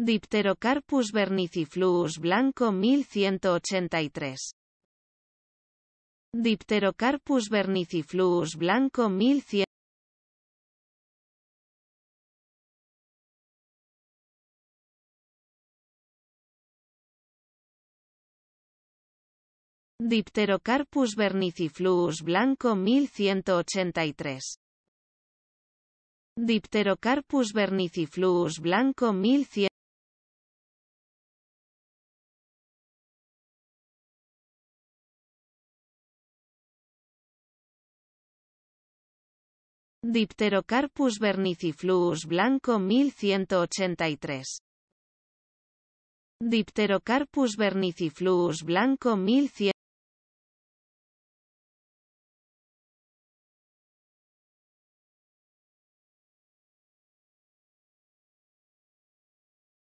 Dipterocarpus vernicifluus blanco 1183. Dipterocarpus vernicifluus blanco 1100. Dipterocarpus vernicifluus blanco 1183. Dipterocarpus vernicifluus blanco 1100. Dipterocarpus vernicifluus blanco 1183. Dipterocarpus vernicifluus blanco 1183.